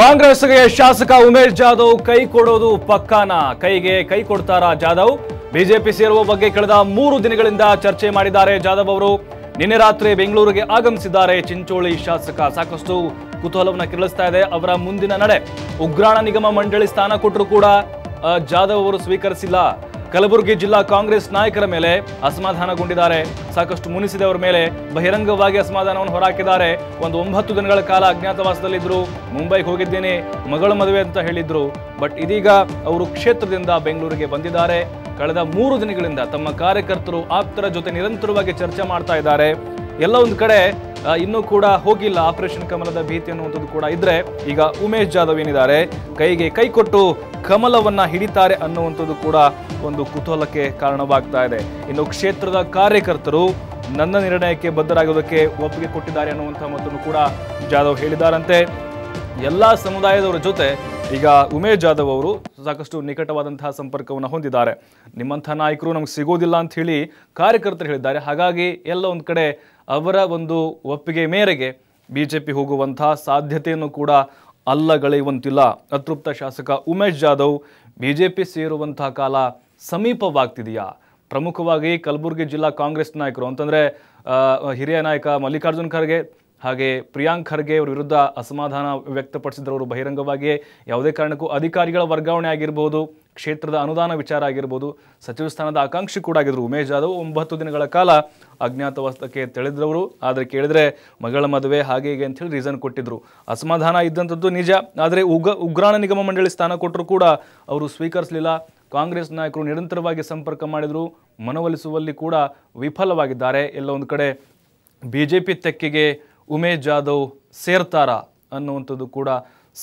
ಕಾಂಗ್ರೆಸ್ಗೆ ಶಾಸಕ ಉಮೇಶ್ ಜಾಧವ್ ಕೈ ಕೊಡೋದು ಪಕ್ಕಾನ ಕೈಗೆ ಕೈ ಕೊಡ್ತಾರಾ ಜಾಧವ್ ಬಿಜೆಪಿ ಸೇರುವ ಬಗ್ಗೆ ಕಳೆದ ಮೂರು ದಿನಗಳಿಂದ ಚರ್ಚೆ ಮಾಡಿದ್ದಾರೆ ಜಾಧವ್ ಅವರು ನಿನ್ನೆ ರಾತ್ರಿ ಬೆಂಗಳೂರಿಗೆ ಆಗಮಿಸಿದ್ದಾರೆ ಚಿಂಚೋಳಿ ಶಾಸಕ ಸಾಕಷ್ಟು ಕುತೂಹಲವನ್ನು ಕೆರಳಿಸ್ತಾ ಇದೆ ಅವರ ಮುಂದಿನ ನಡೆ ಉಗ್ರಾಣ ನಿಗಮ ಮಂಡಳಿ ಸ್ಥಾನ ಕೊಟ್ಟರು ಕೂಡ ಜಾಧವ್ ಅವರು ಸ್ವೀಕರಿಸಿಲ್ಲ ಕಲಬುರಗಿ ಜಿಲ್ಲಾ ಕಾಂಗ್ರೆಸ್ ನಾಯಕರ ಮೇಲೆ ಅಸಮಾಧಾನಗೊಂಡಿದ್ದಾರೆ ಸಾಕಷ್ಟು ಮುನಿಸಿದವರ ಮೇಲೆ ಬಹಿರಂಗವಾಗಿ ಅಸಮಾಧಾನವನ್ನು ಹೊರಹಾಕಿದ್ದಾರೆ ಒಂದು ಒಂಬತ್ತು ದಿನಗಳ ಕಾಲ ಅಜ್ಞಾತವಾಸದಲ್ಲಿದ್ದರು ಮುಂಬೈಗೆ ಹೋಗಿದ್ದೇನೆ ಮಗಳ ಮದುವೆ ಅಂತ ಹೇಳಿದ್ರು ಬಟ್ ಇದೀಗ ಅವರು ಕ್ಷೇತ್ರದಿಂದ ಬೆಂಗಳೂರಿಗೆ ಬಂದಿದ್ದಾರೆ ಕಳೆದ ಮೂರು ದಿನಗಳಿಂದ ತಮ್ಮ ಕಾರ್ಯಕರ್ತರು ಆಪ್ತರ ಜೊತೆ ನಿರಂತರವಾಗಿ ಚರ್ಚೆ ಮಾಡ್ತಾ ಇದ್ದಾರೆ ಎಲ್ಲ ಒಂದು ಕಡೆ ಇನ್ನೂ ಕೂಡ ಹೋಗಿಲ್ಲ ಆಪರೇಷನ್ ಕಮಲದ ಭೀತಿ ಅನ್ನುವಂಥದ್ದು ಕೂಡ ಇದ್ರೆ ಈಗ ಉಮೇಶ್ ಜಾಧವ್ ಏನಿದ್ದಾರೆ ಕೈಗೆ ಕೈ ಕೊಟ್ಟು ಕಮಲವನ್ನ ಹಿಡಿತಾರೆ ಅನ್ನುವಂಥದ್ದು ಕೂಡ ಒಂದು ಕುತೂಹಲಕ್ಕೆ ಕಾರಣವಾಗ್ತಾ ಇದೆ ಇನ್ನು ಕ್ಷೇತ್ರದ ಕಾರ್ಯಕರ್ತರು ನನ್ನ ನಿರ್ಣಯಕ್ಕೆ ಬದ್ಧರಾಗೋದಕ್ಕೆ ಒಪ್ಪಿಗೆ ಕೊಟ್ಟಿದ್ದಾರೆ ಅನ್ನುವಂಥ ಮಾತನ್ನು ಕೂಡ ಜಾಧವ್ ಹೇಳಿದಾರಂತೆ ಎಲ್ಲ ಸಮುದಾಯದವರ ಜೊತೆ ಈಗ ಉಮೇಶ್ ಜಾಧವ್ ಅವರು ಸಾಕಷ್ಟು ನಿಕಟವಾದಂತಹ ಸಂಪರ್ಕವನ್ನು ಹೊಂದಿದ್ದಾರೆ ನಿಮ್ಮಂಥ ನಾಯಕರು ನಮ್ಗೆ ಸಿಗೋದಿಲ್ಲ ಅಂತ ಹೇಳಿ ಕಾರ್ಯಕರ್ತರು ಹೇಳಿದ್ದಾರೆ ಹಾಗಾಗಿ ಎಲ್ಲ ಒಂದು ಕಡೆ ಅವರ ಒಂದು ಒಪ್ಪಿಗೆ ಮೇರೆಗೆ ಬಿ ಜೆ ಪಿ ಹೋಗುವಂತಹ ಸಾಧ್ಯತೆಯನ್ನು ಕೂಡ ಅಲ್ಲಗಳೆಯುವಂತಿಲ್ಲ ಅತೃಪ್ತ ಶಾಸಕ Umesh Jadhav B J P ಸೇರುವಂತಹ ಕಾಲ ಸಮೀಪವಾಗ್ತಿದೆಯಾ ಪ್ರಮುಖವಾಗಿ ಕಲಬುರಗಿ ಜಿಲ್ಲಾ ಕಾಂಗ್ರೆಸ್ ನಾಯಕರು ಅಂತಂದರೆ ಹಿರಿಯ ನಾಯಕ ಮಲ್ಲಿಕಾರ್ಜುನ್ ಖರ್ಗೆ ಹಾಗೆ ಪ್ರಿಯಾಂಕ್ ಖರ್ಗೆ ಅವರ ವಿರುದ್ಧ ಅಸಮಾಧಾನ ವ್ಯಕ್ತಪಡಿಸಿದ್ರವರು ಬಹಿರಂಗವಾಗಿಯೇ ಯಾವುದೇ ಕಾರಣಕ್ಕೂ ಅಧಿಕಾರಿಗಳ ವರ್ಗಾವಣೆ ಆಗಿರ್ಬೋದು ಕ್ಷೇತ್ರದ ಅನುದಾನ ವಿಚಾರ ಆಗಿರ್ಬೋದು ಸಚಿವ ಸ್ಥಾನದ ಆಕಾಂಕ್ಷಿ ಕೂಡ ಆಗಿದ್ರು ಉಮೇಶ್ ಜಾಧವ್ ಒಂಬತ್ತು ದಿನಗಳ ಕಾಲ ವಸ್ತಕ್ಕೆ ತೆಳೆದ್ರವರು ಆದರೆ ಕೇಳಿದರೆ ಮಗಳ ಮದುವೆ ಹಾಗೆ ಹೀಗೆ ಅಂತೇಳಿ ರೀಸನ್ ಕೊಟ್ಟಿದ್ರು ಅಸಮಾಧಾನ ಇದ್ದಂಥದ್ದು ನಿಜ ಆದರೆ ಉಗ ಉಗ್ರಾಣ ನಿಗಮ ಮಂಡಳಿ ಸ್ಥಾನ ಕೊಟ್ಟರು ಕೂಡ ಅವರು ಸ್ವೀಕರಿಸಲಿಲ್ಲ ಕಾಂಗ್ರೆಸ್ ನಾಯಕರು ನಿರಂತರವಾಗಿ ಸಂಪರ್ಕ ಮಾಡಿದರು ಮನವೊಲಿಸುವಲ್ಲಿ ಕೂಡ ವಿಫಲವಾಗಿದ್ದಾರೆ ಎಲ್ಲ ಒಂದು ಕಡೆ ಬಿ ಜೆ ಪಿ ತೆಕ್ಕೆಗೆ ಉಮೇಶ್ ಜಾಧವ್ ಸೇರ್ತಾರಾ ಅನ್ನುವಂಥದ್ದು ಕೂಡ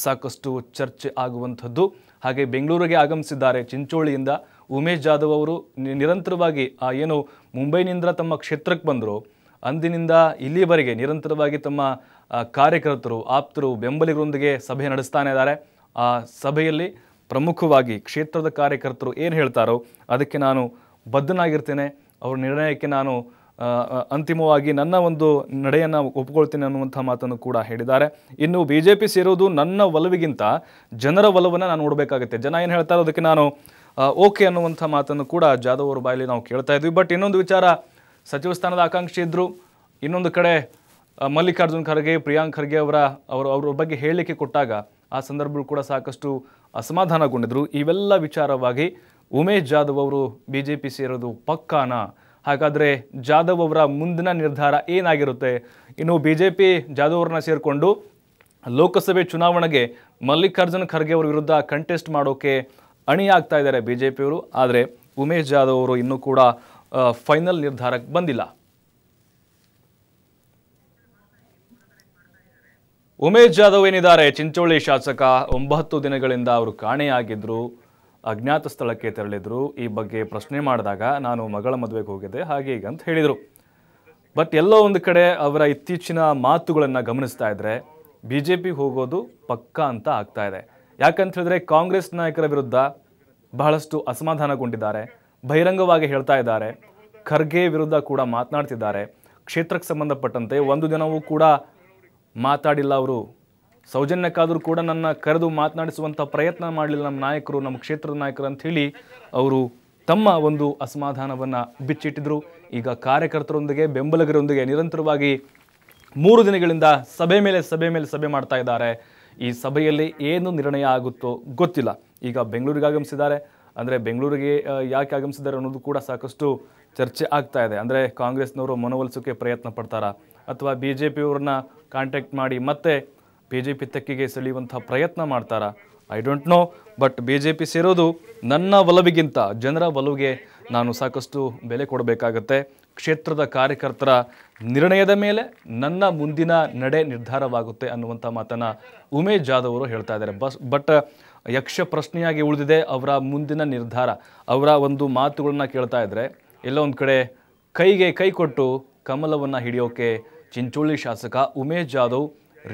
ಸಾಕಷ್ಟು ಚರ್ಚೆ ಆಗುವಂಥದ್ದು ಹಾಗೆ ಬೆಂಗಳೂರಿಗೆ ಆಗಮಿಸಿದ್ದಾರೆ ಚಿಂಚೋಳಿಯಿಂದ ಉಮೇಶ್ ಜಾಧವ್ ಅವರು ನಿರಂತರವಾಗಿ ಆ ಏನು ಮುಂಬೈನಿಂದ ತಮ್ಮ ಕ್ಷೇತ್ರಕ್ಕೆ ಬಂದರು ಅಂದಿನಿಂದ ಇಲ್ಲಿವರೆಗೆ ನಿರಂತರವಾಗಿ ತಮ್ಮ ಕಾರ್ಯಕರ್ತರು ಆಪ್ತರು ಬೆಂಬಲಿಗರೊಂದಿಗೆ ಸಭೆ ನಡೆಸ್ತಾನೆ ಇದ್ದಾರೆ ಆ ಸಭೆಯಲ್ಲಿ ಪ್ರಮುಖವಾಗಿ ಕ್ಷೇತ್ರದ ಕಾರ್ಯಕರ್ತರು ಏನು ಹೇಳ್ತಾರೋ ಅದಕ್ಕೆ ನಾನು ಬದ್ಧನಾಗಿರ್ತೇನೆ ಅವ್ರ ನಿರ್ಣಯಕ್ಕೆ ನಾನು ಅಂತಿಮವಾಗಿ ನನ್ನ ಒಂದು ನಡೆಯನ್ನು ಒಪ್ಪಿಕೊಳ್ತೀನಿ ಅನ್ನುವಂಥ ಮಾತನ್ನು ಕೂಡ ಹೇಳಿದ್ದಾರೆ ಇನ್ನು ಬಿ ಜೆ ಪಿ ಸೇರೋದು ನನ್ನ ಒಲವಿಗಿಂತ ಜನರ ಒಲವನ್ನು ನಾನು ನೋಡಬೇಕಾಗುತ್ತೆ ಜನ ಏನು ಹೇಳ್ತಾರೋ ಅದಕ್ಕೆ ನಾನು ಓಕೆ ಅನ್ನುವಂಥ ಮಾತನ್ನು ಕೂಡ ಜಾಧವ್ ಅವರ ಬಾಯಲ್ಲಿ ನಾವು ಕೇಳ್ತಾ ಇದ್ವಿ ಬಟ್ ಇನ್ನೊಂದು ವಿಚಾರ ಸಚಿವ ಸ್ಥಾನದ ಆಕಾಂಕ್ಷಿ ಇದ್ದರು ಇನ್ನೊಂದು ಕಡೆ ಮಲ್ಲಿಕಾರ್ಜುನ್ ಖರ್ಗೆ ಪ್ರಿಯಾಂಕ್ ಖರ್ಗೆ ಅವರ ಅವರು ಅವರ ಬಗ್ಗೆ ಹೇಳಿಕೆ ಕೊಟ್ಟಾಗ ಆ ಸಂದರ್ಭಗಳು ಕೂಡ ಸಾಕಷ್ಟು ಅಸಮಾಧಾನಗೊಂಡಿದ್ರು ಇವೆಲ್ಲ ವಿಚಾರವಾಗಿ ಉಮೇಶ್ ಜಾಧವ್ ಅವರು ಬಿ ಜೆ ಪಿ ಸೇರೋದು ಪಕ್ಕಾನ ಹಾಗಾದರೆ ಜಾಧವ್ ಅವರ ಮುಂದಿನ ನಿರ್ಧಾರ ಏನಾಗಿರುತ್ತೆ ಇನ್ನು ಬಿ ಜೆ ಪಿ ಜಾಧವ್ ಅವ್ರನ್ನ ಸೇರಿಕೊಂಡು ಲೋಕಸಭೆ ಚುನಾವಣೆಗೆ ಮಲ್ಲಿಕಾರ್ಜುನ್ ಖರ್ಗೆ ಅವರ ವಿರುದ್ಧ ಕಂಟೆಸ್ಟ್ ಮಾಡೋಕ್ಕೆ ಅಣಿಯಾಗ್ತಾ ಇದ್ದಾರೆ ಬಿ ಜೆ ಪಿಯವರು ಆದರೆ ಉಮೇಶ್ ಜಾಧವ್ ಅವರು ಇನ್ನೂ ಕೂಡ ಫೈನಲ್ ನಿರ್ಧಾರಕ್ಕೆ ಬಂದಿಲ್ಲ ಉಮೇಶ್ ಜಾಧವ್ ಏನಿದ್ದಾರೆ ಚಿಂಚೋಳಿ ಶಾಸಕ ಒಂಬತ್ತು ದಿನಗಳಿಂದ ಅವರು ಕಾಣೆಯಾಗಿದ್ದರು ಅಜ್ಞಾತ ಸ್ಥಳಕ್ಕೆ ತೆರಳಿದ್ರು ಈ ಬಗ್ಗೆ ಪ್ರಶ್ನೆ ಮಾಡಿದಾಗ ನಾನು ಮಗಳ ಮದುವೆಗೆ ಹೋಗಿದ್ದೆ ಹಾಗೆ ಈಗ ಅಂತ ಹೇಳಿದರು ಬಟ್ ಎಲ್ಲೋ ಒಂದು ಕಡೆ ಅವರ ಇತ್ತೀಚಿನ ಮಾತುಗಳನ್ನು ಗಮನಿಸ್ತಾ ಇದ್ದರೆ ಬಿ ಜೆ ಪಿಗೆ ಹೋಗೋದು ಪಕ್ಕಾ ಅಂತ ಆಗ್ತಾ ಇದೆ ಯಾಕಂತ ಹೇಳಿದ್ರೆ ಕಾಂಗ್ರೆಸ್ ನಾಯಕರ ವಿರುದ್ಧ ಬಹಳಷ್ಟು ಅಸಮಾಧಾನಗೊಂಡಿದ್ದಾರೆ ಬಹಿರಂಗವಾಗಿ ಹೇಳ್ತಾ ಇದ್ದಾರೆ ಖರ್ಗೆ ವಿರುದ್ಧ ಕೂಡ ಮಾತನಾಡ್ತಿದ್ದಾರೆ ಕ್ಷೇತ್ರಕ್ಕೆ ಸಂಬಂಧಪಟ್ಟಂತೆ ಒಂದು ದಿನವೂ ಕೂಡ ಮಾತಾಡಿಲ್ಲ ಅವರು ಸೌಜನ್ಯಕ್ಕಾದರೂ ಕೂಡ ನನ್ನ ಕರೆದು ಮಾತನಾಡಿಸುವಂಥ ಪ್ರಯತ್ನ ಮಾಡಲಿಲ್ಲ ನಮ್ಮ ನಾಯಕರು ನಮ್ಮ ಕ್ಷೇತ್ರದ ನಾಯಕರು ಅಂಥೇಳಿ ಅವರು ತಮ್ಮ ಒಂದು ಅಸಮಾಧಾನವನ್ನು ಬಿಚ್ಚಿಟ್ಟಿದ್ರು ಈಗ ಕಾರ್ಯಕರ್ತರೊಂದಿಗೆ ಬೆಂಬಲಿಗರೊಂದಿಗೆ ನಿರಂತರವಾಗಿ ಮೂರು ದಿನಗಳಿಂದ ಸಭೆ ಮೇಲೆ ಸಭೆ ಮೇಲೆ ಸಭೆ ಮಾಡ್ತಾ ಇದ್ದಾರೆ ಈ ಸಭೆಯಲ್ಲಿ ಏನು ನಿರ್ಣಯ ಆಗುತ್ತೋ ಗೊತ್ತಿಲ್ಲ ಈಗ ಬೆಂಗಳೂರಿಗೆ ಆಗಮಿಸಿದ್ದಾರೆ ಅಂದರೆ ಬೆಂಗಳೂರಿಗೆ ಯಾಕೆ ಆಗಮಿಸಿದ್ದಾರೆ ಅನ್ನೋದು ಕೂಡ ಸಾಕಷ್ಟು ಚರ್ಚೆ ಆಗ್ತಾ ಇದೆ ಅಂದರೆ ಕಾಂಗ್ರೆಸ್ನವರು ಮನವೊಲಿಸೋಕ್ಕೆ ಪ್ರಯತ್ನ ಪಡ್ತಾರಾ ಅಥವಾ ಬಿ ಜೆ ಪಿಯವ್ರನ್ನ ಕಾಂಟ್ಯಾಕ್ಟ್ ಮಾಡಿ ಮತ್ತೆ ಬಿ ಜೆ ಪಿ ತೆಕ್ಕಿಗೆ ಸೆಳೆಯುವಂಥ ಪ್ರಯತ್ನ ಮಾಡ್ತಾರ I don't know but B J P ಸೇರೋದು ನನ್ನ ಒಲವಿಗಿಂತ ಜನರ ಒಲವಿಗೆ ನಾನು ಸಾಕಷ್ಟು ಬೆಲೆ ಕೊಡಬೇಕಾಗತ್ತೆ ಕ್ಷೇತ್ರದ ಕಾರ್ಯಕರ್ತರ ನಿರ್ಣಯದ ಮೇಲೆ ನನ್ನ ಮುಂದಿನ ನಡೆ ನಿರ್ಧಾರವಾಗುತ್ತೆ ಅನ್ನುವಂಥ ಮಾತನ್ನು ಉಮೇಶ್ ಜಾಧವ್ ಅವರು ಹೇಳ್ತಾ ಇದ್ದಾರೆ ಬಸ್ ಬಟ್ ಯಕ್ಷ ಪ್ರಶ್ನೆಯಾಗಿ ಉಳಿದಿದೆ ಅವರ ಮುಂದಿನ ನಿರ್ಧಾರ ಅವರ ಒಂದು ಮಾತುಗಳನ್ನ ಕೇಳ್ತಾ ಇದ್ದರೆ ಎಲ್ಲ ಒಂದು ಕಡೆ ಕೈಗೆ ಕೈ ಕೊಟ್ಟು ಕಮಲವನ್ನು ಹಿಡಿಯೋಕೆ ಚಿಂಚೋಳಿ ಶಾಸಕ ಉಮೇಶ್ ಜಾಧವ್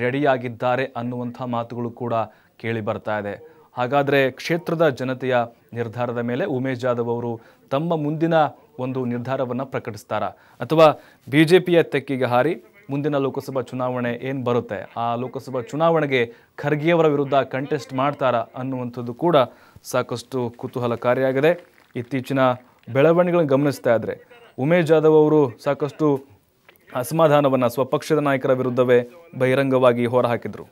ರೆಡಿಯಾಗಿದ್ದಾರೆ ಅನ್ನುವಂಥ ಮಾತುಗಳು ಕೂಡ ಕೇಳಿ ಬರ್ತಾ ಇದೆ ಹಾಗಾದರೆ ಕ್ಷೇತ್ರದ ಜನತೆಯ ನಿರ್ಧಾರದ ಮೇಲೆ ಉಮೇಶ್ ಜಾಧವ್ ಅವರು ತಮ್ಮ ಮುಂದಿನ ಒಂದು ನಿರ್ಧಾರವನ್ನು ಪ್ರಕಟಿಸ್ತಾರಾ ಅಥವಾ ಬಿ ಜೆ ಪಿಯ ತೆಕ್ಕಿಗೆ ಹಾರಿ ಮುಂದಿನ ಲೋಕಸಭಾ ಚುನಾವಣೆ ಏನು ಬರುತ್ತೆ ಆ ಲೋಕಸಭಾ ಚುನಾವಣೆಗೆ ಖರ್ಗೆಯವರ ವಿರುದ್ಧ ಕಂಟೆಸ್ಟ್ ಮಾಡ್ತಾರಾ ಅನ್ನುವಂಥದ್ದು ಕೂಡ ಸಾಕಷ್ಟು ಕುತೂಹಲಕಾರಿಯಾಗಿದೆ ಇತ್ತೀಚಿನ ಬೆಳವಣಿಗೆಗಳನ್ನು ಗಮನಿಸ್ತಾ ಇದ್ದರೆ ಉಮೇಶ್ ಜಾಧವ್ ಅವರು ಸಾಕಷ್ಟು ಅಸಮಾಧಾನವನ್ನು ಸ್ವಪಕ್ಷದ ನಾಯಕರ ವಿರುದ್ಧವೇ ಬಹಿರಂಗವಾಗಿ ಹೊರಹಾಕಿದರು